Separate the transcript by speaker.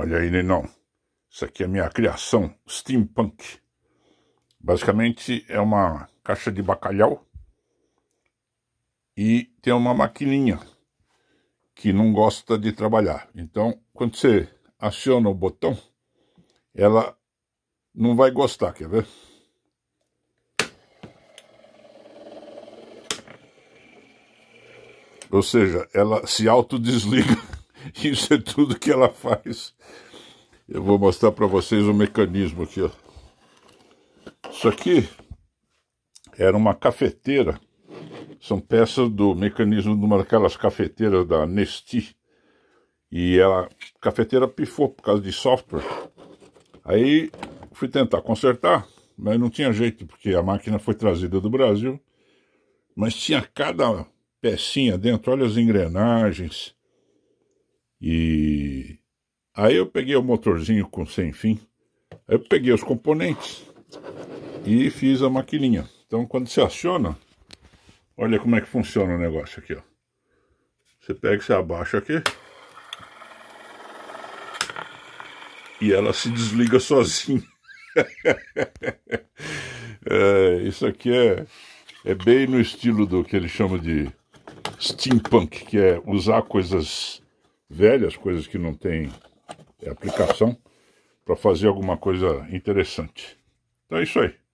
Speaker 1: Olha aí, Nenão. Isso aqui é a minha criação, steampunk. Basicamente é uma caixa de bacalhau e tem uma maquininha que não gosta de trabalhar. Então, quando você aciona o botão, ela não vai gostar, quer ver? Ou seja, ela se autodesliga. Isso é tudo que ela faz. Eu vou mostrar para vocês o mecanismo aqui. Ó. Isso aqui era uma cafeteira. São peças do mecanismo de uma daquelas cafeteiras da Nesti. E ela, a cafeteira pifou por causa de software. Aí fui tentar consertar, mas não tinha jeito, porque a máquina foi trazida do Brasil. Mas tinha cada pecinha dentro, olha as engrenagens, e aí eu peguei o motorzinho com sem fim, eu peguei os componentes e fiz a maquininha. Então quando você aciona, olha como é que funciona o negócio aqui, ó. Você pega, você abaixa aqui. E ela se desliga sozinha. é, isso aqui é, é bem no estilo do que ele chama de steampunk, que é usar coisas velhas, coisas que não têm aplicação, para fazer alguma coisa interessante.
Speaker 2: Então é isso aí.